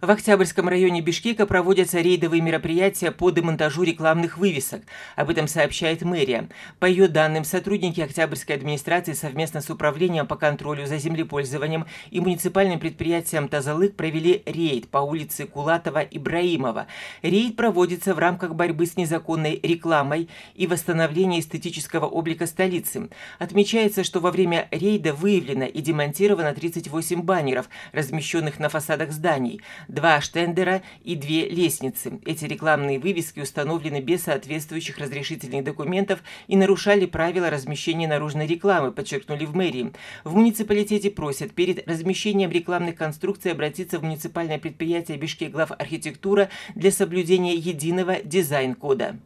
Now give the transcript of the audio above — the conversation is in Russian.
В Октябрьском районе Бишкека проводятся рейдовые мероприятия по демонтажу рекламных вывесок. Об этом сообщает мэрия. По ее данным, сотрудники Октябрьской администрации совместно с Управлением по контролю за землепользованием и муниципальным предприятием «Тазалык» провели рейд по улице Кулатова и Браимова. Рейд проводится в рамках борьбы с незаконной рекламой и восстановления эстетического облика столицы. Отмечается, что во время рейда выявлено и демонтировано 38 баннеров, размещенных на фасадах зданий два штендера и две лестницы. Эти рекламные вывески установлены без соответствующих разрешительных документов и нарушали правила размещения наружной рекламы, подчеркнули в мэрии. В муниципалитете просят перед размещением рекламных конструкций обратиться в муниципальное предприятие Бишкек глав архитектура для соблюдения единого дизайн-кода.